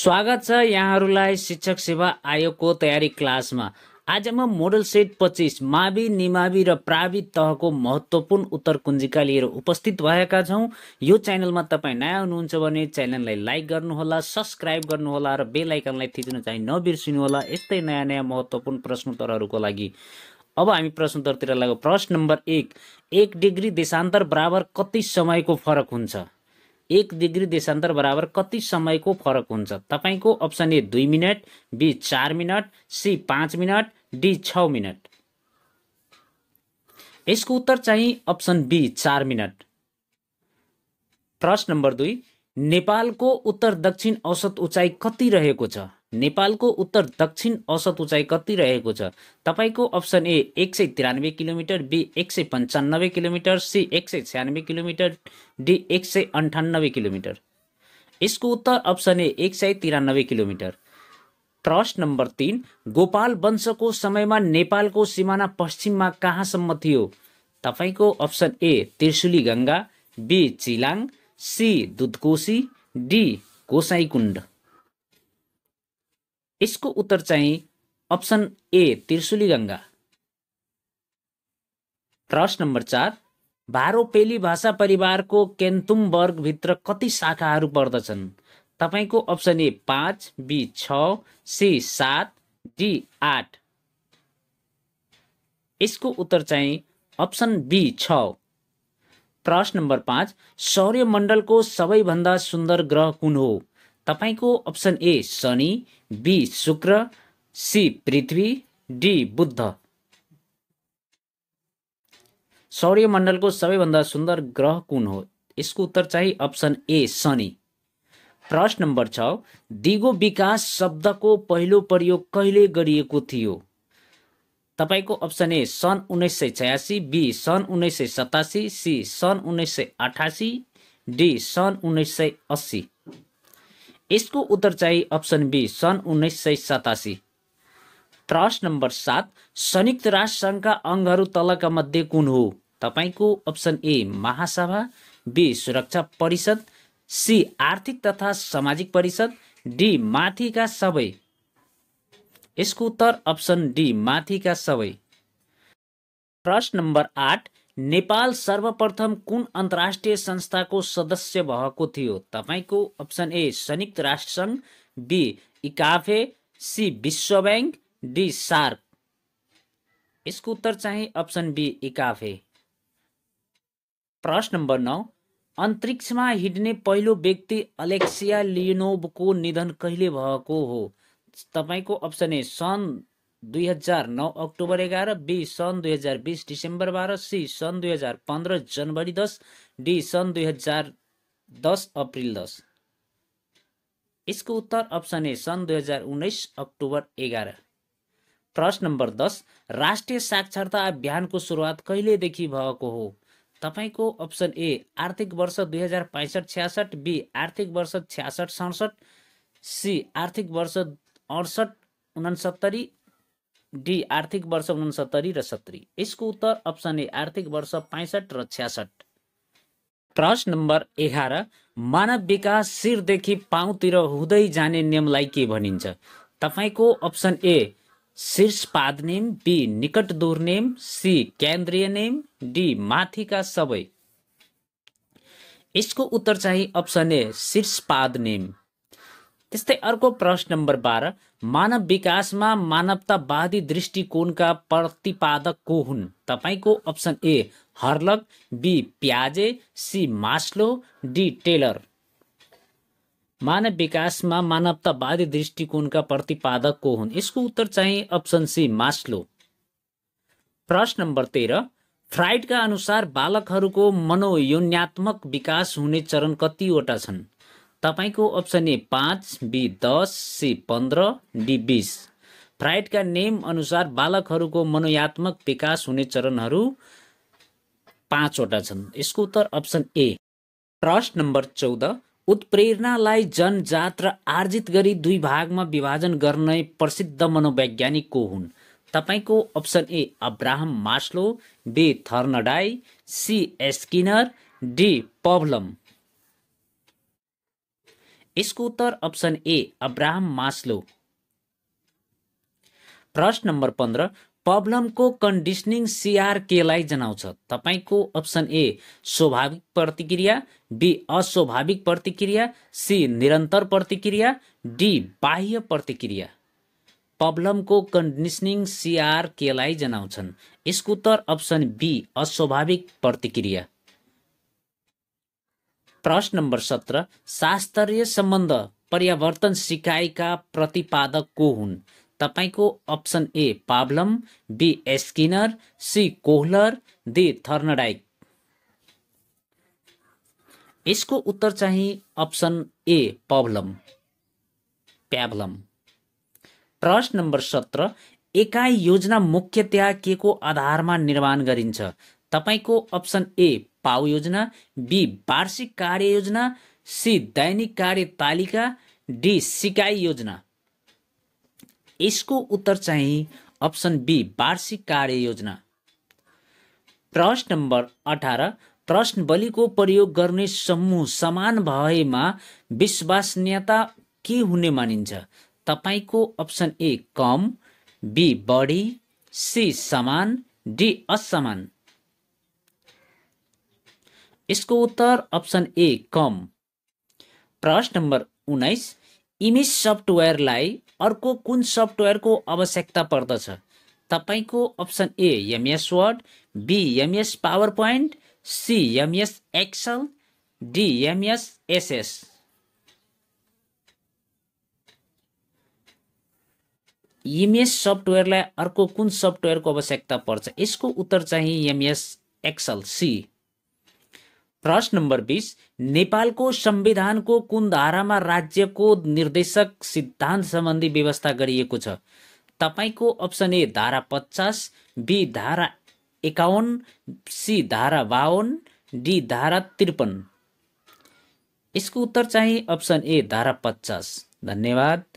स्वागत छ यहाँहरूलाई शिक्षक सेवा आयोगको तयारी क्लासमा आज म मोडल सेट पच्चिस मावि निमावि र प्रावि तहको महत्त्वपूर्ण उत्तर कुञ्जिका लिएर उपस्थित भएका छौँ यो च्यानलमा तपाईँ नयाँ हुनुहुन्छ भने च्यानललाई लाइक गर्नुहोला सब्सक्राइब गर्नुहोला र बेल आइकनलाई थिच्न चाहिँ नबिर्सिनुहोला यस्तै नयाँ नयाँ महत्त्वपूर्ण प्रश्नोत्तरहरूको लागि अब हामी प्रश्नोत्तरतिर लाग्यो प्रश्न नम्बर एक एक डिग्री देशान्तर बराबर कति समयको फरक हुन्छ एक डिग्री देशान्तर बराबर कति समयको फरक हुन्छ तपाईँको अप्सन ए दुई मिनट बी चार मिनट सी पाँच मिनट डी छ मिनट यसको उत्तर चाहिँ अप्सन बी चार मिनट प्रश्न नम्बर दुई नेपालको उत्तर दक्षिण औसत उचाइ कति रहेको छ नेपालको उत्तर दक्षिण औसत उचाइ कति रहेको छ तपाईँको अप्सन ए एक सय तिरानब्बे किलोमिटर बी एक सय पन्चानब्बे किलोमिटर सी एक सय छ्यानब्बे किलोमिटर डी एक सय अन्ठानब्बे किलोमिटर यसको उत्तर अप्सन ए एक सय तिरानब्बे किलोमिटर प्रश्न नम्बर तिन गोपाल वंशको समयमा नेपालको सिमाना पश्चिममा कहाँसम्म थियो तपाईँको option A Trishuli Ganga B चिलाङ सी दुधकोशी डी कोसाइकुण्ड यसको उत्तर चाहिँ अप्सन ए त्रिशुली गङ्गा प्रश्न नम्बर चार भारोपेली भाषा परिवारको केन्तुम वर्गभित्र कति शाखाहरू पर्दछन् तपाईँको अप्सन ए पाँच बी छ सी सात डी आठ यसको उत्तर चाहिँ अप्सन बी छ प्रश्न नम्बर पाँच सौर्यमण्डलको सबैभन्दा सुन्दर ग्रह कुन हो तपाईँको अप्सन ए शनि बी शुक्र सी पृथ्वी डी बुद्ध सौर्यमण्डलको सबैभन्दा सुन्दर ग्रह कुन हो यसको उत्तर चाहिँ अप्सन ए शनि प्रश्न नम्बर छ दिगो विकास शब्दको पहिलो प्रयोग कहिले गरिएको थियो तपाईँको अप्सन ए सन् उन्नाइस सय छयासी बी सन् उन्नाइस सय सतासी सी सन् उन्नाइस सय अठासी डी सन् उन्नाइस सय अस्सी यसको उत्तर चाहिँ अप्सन बी सन् उन्नाइस सय सतासी प्रश्न नम्बर सात संयुक्त राष्ट्रसङ्घका अङ्गहरू तलका मध्ये कुन हो तपाईँको अप्सन ए महासभा बी सुरक्षा परिषद सी आर्थिक तथा सामाजिक परिषद डी माथिका सबै यसको उत्तर अप्सन डी माथिका सबै प्रश्न नम्बर आठ नेपाल सर्वप्रथम कुन अन्तर्राष्ट्रिय संस्थाको सदस्य भएको थियो तपाईँको अप्सन ए संयुक्त राष्ट्रसङ्घ बी इकाफे सी विश्व ब्याङ्क डी सार्क यसको उत्तर चाहिँ अप्सन बी इकाफे प्रश्न नम्बर नौ अन्तरिक्षमा हिँड्ने पहिलो व्यक्ति अलेक्सिया लियोनोभको निधन कहिले भएको हो तपाईँको अप्सन ए सन् दुई हजार नौ अक्टोबर एघार बी सन् दुई हजार बिस डिसेम्बर बाह्र सी सन् दुई हजार पन्ध्र जनवरी दस डी सन् दुई हजार दस अप्रिल दस यसको उत्तर अप्सन ए सन् दुई हजार उन्नाइस अक्टोबर एघार प्रश्न नम्बर दस राष्ट्रिय साक्षरता अभियानको सुरुवात कहिलेदेखि भएको हो तपाईँको अप्सन ए आर्थिक वर्ष दुई हजार पैँसठ छ्यासठ बी आर्थिक वर्ष छ्यासठ सडसठ सी आर्थिक वर्ष अडसठ उनासत्तरी डी आर्थिक वर्ष उन्सत्तरी र सत्तरी यसको उत्तर अप्सन ए आर्थिक वर्ष पैँसठ र छ्यासठ प्रश्न नम्बर एघार मानव विकास शिरदेखि पाउँतिर हुँदै जाने नियमलाई के भनिन्छ तपाईँको अप्सन ए शीर्ष पाद नेम बी निकट दूर नेम सी केन्द्रीय नेम डी माथिका सबै यसको उत्तर चाहिँ अप्सन ए शीर्ष पाद नेम त्यस्तै अर्को प्रश्न नम्बर बाह्र मानव विकासमा मानवतावादी दृष्टिकोणका प्रतिपादक को हुन् तपाईँको अप्सन ए हर्लक बी प्याजे सी मास्लो डी टेलर मानव विकासमा मानवतावादी दृष्टिकोणका प्रतिपादक को हुन् यसको उत्तर चाहिँ अप्सन सी मास्लो प्रश्न नम्बर तेह्र फ्राइडका अनुसार बालकहरूको मनोयोन्यात्मक विकास हुने चरण कतिवटा छन् तपाईँको अप्सन ए पाँच बी दस सी पन्ध्र डी बिस फ्राइडका नेम अनुसार बालकहरूको मनोयात्मक विकास हुने चरणहरू पाँचवटा छन् यसको उत्तर अप्सन ए प्रश्न नम्बर चौध उत्प्रेरणालाई जनजात र आर्जित गरी दुई भागमा विभाजन गर्ने प्रसिद्ध मनोवैज्ञानिक को हुन् तपाईँको option A Abraham Maslow B Thorndike C Skinner D Pavlov यसको उत्तर अप्सन ए अब्राहम मास्लो प्रश्न नम्बर पन्ध्र प्रब्लमको कन्डिसनिङ सिआरकेलाई जनाउँछ तपाईँको अप्सन ए स्वाभाविक प्रतिक्रिया बी अस्वाभाविक प्रतिक्रिया सी निरन्तर प्रतिक्रिया डी बाह्य प्रतिक्रिया प्रब्लमको कन्डिसनिङ सिआरकेलाई जनाउँछन् यसको उत्तर अप्सन बी अस्वाभाविक प्रतिक्रिया प्रश्न नम्बर सत्र शास्त्रीय सम्बन्ध पर्यावर्तन सिकाइका प्रतिपादक को हुन् तपाईँको option A Pavlov B Skinner C Kohler D Thorndike यसको उत्तर चाहिँ अप्सन ए पब्लम प्याब्लम प्रश्न नम्बर सत्र एकाइ योजना मुख्यतया के को आधारमा निर्माण गरिन्छ तपाईँको अप्सन ए पाउ योजना बी वार्षिक कार्य योजना सी दैनिक कार्यपालिका डी सिकाइ योजना यसको उत्तर चाहिँ अप्सन बी वार्षिक कार्य योजना प्रश्न नम्बर अठार बलिको प्रयोग गर्ने समूह समान भएमा विश्वसनीयता के हुने मानिन्छ तपाईँको अप्सन ए कम बी बढी सी समान डी असमान यसको उत्तर अप्सन ए कम प्रश्न नम्बर उन्नाइस इमेज सफ्टवेयरलाई अर्को कुन सफ्टवेयरको आवश्यकता पर्दछ तपाईँको option A MS Word B MS PowerPoint C MS Excel D MS SS image सफ्टवेयरलाई अर्को कुन सफ्टवेयरको आवश्यकता पर्छ यसको उत्तर चाहिँ एमएस एक्सल सी प्रश्न नम्बर बिस नेपालको संविधानको कुन धारामा राज्यको निर्देशक सिद्धान्त सम्बन्धी व्यवस्था गरिएको छ तपाईँको अप्सन ए धारा पचास बी धारा एकाउन्न सी धारा बाहन्न डी धारा त्रिपन्न यसको उत्तर चाहिँ अप्सन ए धारा पचास धन्यवाद